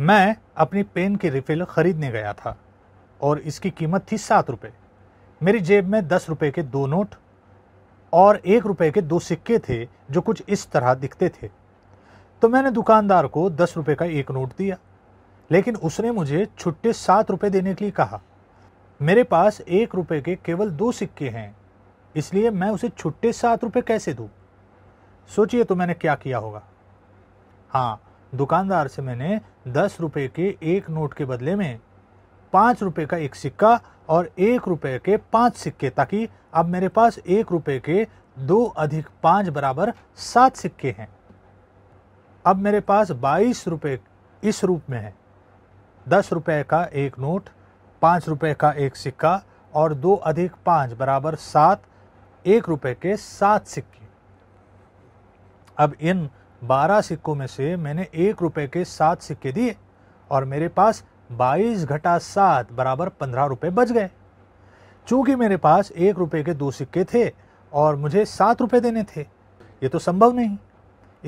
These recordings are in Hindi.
मैं अपनी पेन की रिफिल ख़रीदने गया था और इसकी कीमत थी सात रुपये मेरी जेब में दस रुपये के दो नोट और एक रुपये के दो सिक्के थे जो कुछ इस तरह दिखते थे तो मैंने दुकानदार को दस रुपये का एक नोट दिया लेकिन उसने मुझे छुट्टे सात रुपये देने के लिए कहा मेरे पास एक रुपये के केवल दो सिक्के हैं इसलिए मैं उसे छुट्टे सात रुपये कैसे दूँ सोचिए तो मैंने क्या किया होगा हाँ दुकानदार से मैंने दस रुपये के एक नोट के बदले में पाँच रुपये का एक सिक्का और एक रुपये के पाँच सिक्के ताकि अब मेरे पास एक रुपये के दो अधिक पाँच बराबर सात सिक्के हैं अब मेरे पास बाईस रुपये इस रूप में है दस रुपये का एक नोट पाँच रुपये का एक सिक्का और दो अधिक पाँच बराबर सात एक रुपये के सात सिक्के अब इन बारह सिक्कों में से मैंने एक रुपये के सात सिक्के दिए और मेरे पास बाईस घटा सात बराबर पंद्रह रुपये बच गए चूँकि मेरे पास एक रुपये के दो सिक्के थे और मुझे सात रुपये देने थे ये तो संभव नहीं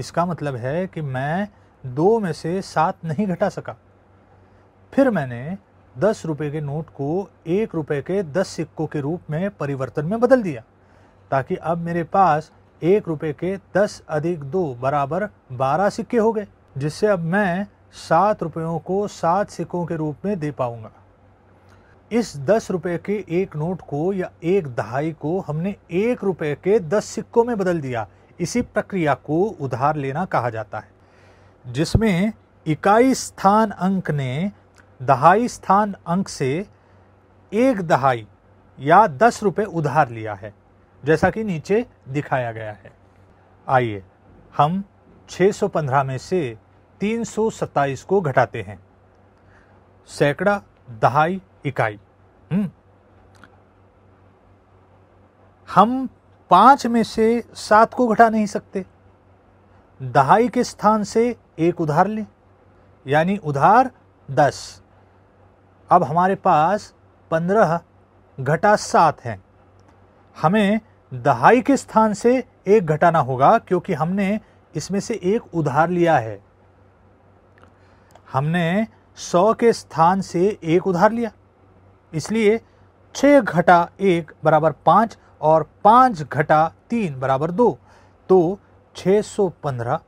इसका मतलब है कि मैं दो में से सात नहीं घटा सका फिर मैंने दस रुपये के नोट को एक रुपये के दस सिक्कों के रूप में परिवर्तन में बदल दिया ताकि अब मेरे पास एक रुपये के दस अधिक दो बराबर बारह सिक्के हो गए जिससे अब मैं सात रुपयों को सात सिक्कों के रूप में दे पाऊंगा इस दस रुपये के एक नोट को या एक दहाई को हमने एक रुपये के दस सिक्कों में बदल दिया इसी प्रक्रिया को उधार लेना कहा जाता है जिसमें इकाई स्थान अंक ने दहाई स्थान अंक से एक दहाई या दस रुपये उधार लिया है जैसा कि नीचे दिखाया गया है आइए हम 615 में से 327 को घटाते हैं सैकड़ा दहाई इकाई हम्म। हम पांच में से सात को घटा नहीं सकते दहाई के स्थान से एक उधार लें यानी उधार दस अब हमारे पास पंद्रह घटा सात हैं हमें दहाई के स्थान से एक घटाना होगा क्योंकि हमने इसमें से एक उधार लिया है हमने सौ के स्थान से एक उधार लिया इसलिए छ घटा एक बराबर पाँच और पाँच घटा तीन बराबर दो तो छ सौ पंद्रह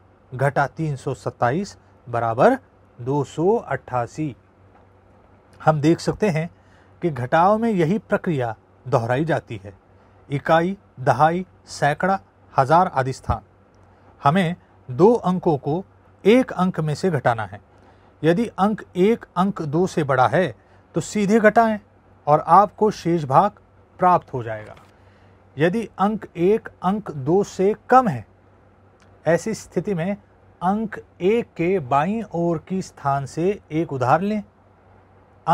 घटा तीन सौ सत्ताईस बराबर दो सौ अट्ठासी हम देख सकते हैं कि घटाओं में यही प्रक्रिया दोहराई जाती है इकाई दहाई सैकड़ा हजार आदि स्थान हमें दो अंकों को एक अंक में से घटाना है यदि अंक एक अंक दो से बड़ा है तो सीधे घटाएं और आपको शेष भाग प्राप्त हो जाएगा यदि अंक एक अंक दो से कम है ऐसी स्थिति में अंक एक के बाई ओर की स्थान से एक उधार लें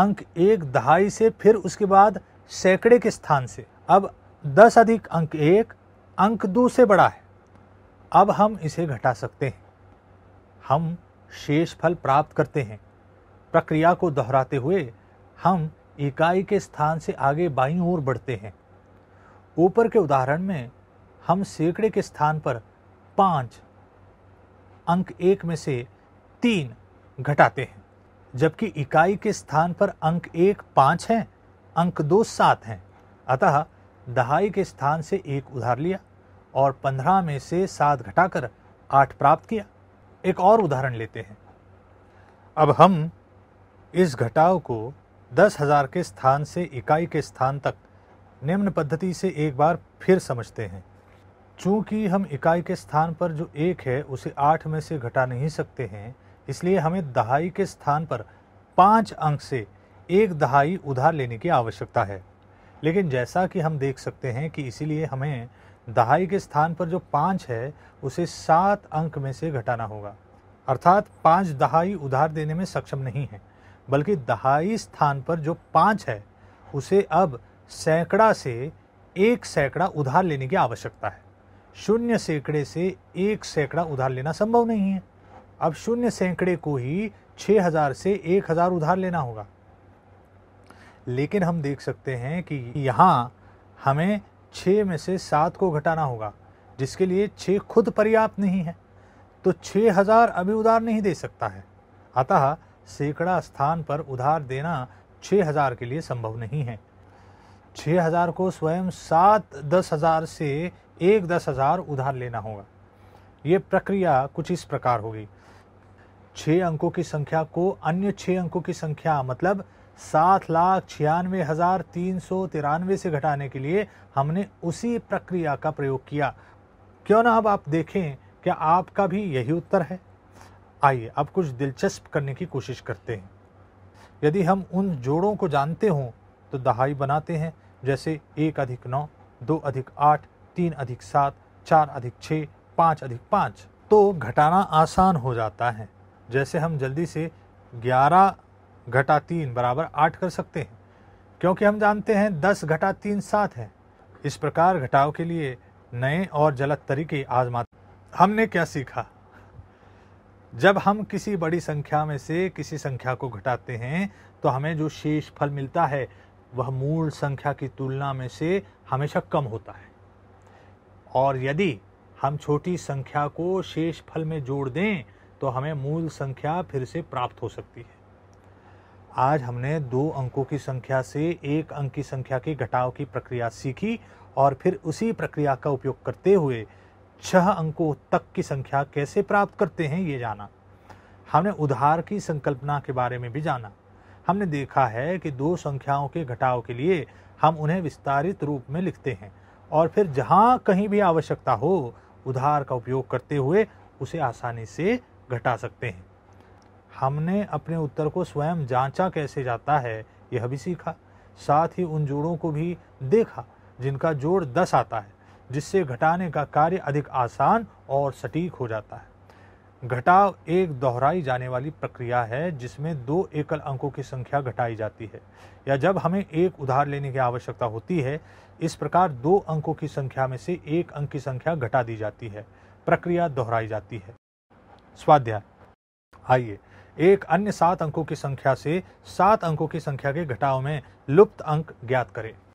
अंक एक दहाई से फिर उसके बाद सैकड़े के स्थान से अब दस अधिक अंक एक अंक दो से बड़ा है अब हम इसे घटा सकते हैं हम शेष फल प्राप्त करते हैं प्रक्रिया को दोहराते हुए हम इकाई के स्थान से आगे बाईं ओर बढ़ते हैं ऊपर के उदाहरण में हम सैकड़े के स्थान पर पाँच अंक एक में से तीन घटाते हैं जबकि इकाई के स्थान पर अंक एक पाँच हैं अंक दो सात हैं अतः दहाई के स्थान से एक उधार लिया और पंद्रह में से सात घटाकर आठ प्राप्त किया एक और उदाहरण लेते हैं अब हम इस घटाव को दस हजार के स्थान से इकाई के स्थान तक निम्न पद्धति से एक बार फिर समझते हैं चूंकि हम इकाई के स्थान पर जो एक है उसे आठ में से घटा नहीं सकते हैं इसलिए हमें दहाई के स्थान पर पाँच अंक से एक दहाई उधार लेने की आवश्यकता है लेकिन जैसा कि हम देख सकते हैं कि इसीलिए हमें दहाई के स्थान पर जो पाँच है उसे सात अंक में से घटाना होगा अर्थात पाँच दहाई उधार देने में सक्षम नहीं है बल्कि दहाई स्थान पर जो पाँच है उसे अब सैकड़ा से एक सैकड़ा उधार लेने की आवश्यकता है शून्य सैकड़े से एक सैकड़ा उधार लेना संभव नहीं है अब शून्य सैकड़े को ही छः हज़ार से एक हज़ार उधार लेना होगा लेकिन हम देख सकते हैं कि यहाँ हमें छः में से सात को घटाना होगा जिसके लिए छः खुद पर्याप्त नहीं है तो छः हज़ार अभी उधार नहीं दे सकता है अतः सैकड़ा स्थान पर उधार देना छः हज़ार के लिए संभव नहीं है छः हज़ार को स्वयं सात दस हज़ार से एक दस हज़ार उधार लेना होगा ये प्रक्रिया कुछ इस प्रकार होगी छः अंकों की संख्या को अन्य छः अंकों की संख्या मतलब सात लाख छियानवे हज़ार तीन सौ तिरानवे से घटाने के लिए हमने उसी प्रक्रिया का प्रयोग किया क्यों ना अब आप देखें क्या आपका भी यही उत्तर है आइए अब कुछ दिलचस्प करने की कोशिश करते हैं यदि हम उन जोड़ों को जानते हों तो दहाई बनाते हैं जैसे एक अधिक नौ दो अधिक आठ तीन अधिक सात चार अधिक छः पाँच अधिक पाँच तो घटाना आसान हो जाता है जैसे हम जल्दी से ग्यारह घटा तीन बराबर आठ कर सकते हैं क्योंकि हम जानते हैं दस घटा तीन सात है इस प्रकार घटाव के लिए नए और जलद तरीके आजमा हमने क्या सीखा जब हम किसी बड़ी संख्या में से किसी संख्या को घटाते हैं तो हमें जो शेष फल मिलता है वह मूल संख्या की तुलना में से हमेशा कम होता है और यदि हम छोटी संख्या को शेष फल में जोड़ दें तो हमें मूल संख्या फिर से प्राप्त हो सकती है आज हमने दो अंकों की संख्या से एक अंक की संख्या के घटाव की प्रक्रिया सीखी और फिर उसी प्रक्रिया का उपयोग करते हुए छह अंकों तक की संख्या कैसे प्राप्त करते हैं ये जाना हमने उधार की संकल्पना के बारे में भी जाना हमने देखा है कि दो संख्याओं के घटाव के लिए हम उन्हें विस्तारित रूप में लिखते हैं और फिर जहाँ कहीं भी आवश्यकता हो उधार का उपयोग करते हुए उसे आसानी से घटा सकते हैं हमने अपने उत्तर को स्वयं जांचा कैसे जाता है यह भी सीखा साथ ही उन जोड़ों को भी देखा जिनका जोड़ दस आता है जिससे घटाने का कार्य अधिक आसान और सटीक हो जाता है घटाव एक दोहराई जाने वाली प्रक्रिया है जिसमें दो एकल अंकों की संख्या घटाई जाती है या जब हमें एक उधार लेने की आवश्यकता होती है इस प्रकार दो अंकों की संख्या में से एक अंक की संख्या घटा दी जाती है प्रक्रिया दोहराई जाती है स्वाध्याय आइए एक अन्य सात अंकों की संख्या से सात अंकों की संख्या के घटाव में लुप्त अंक ज्ञात करें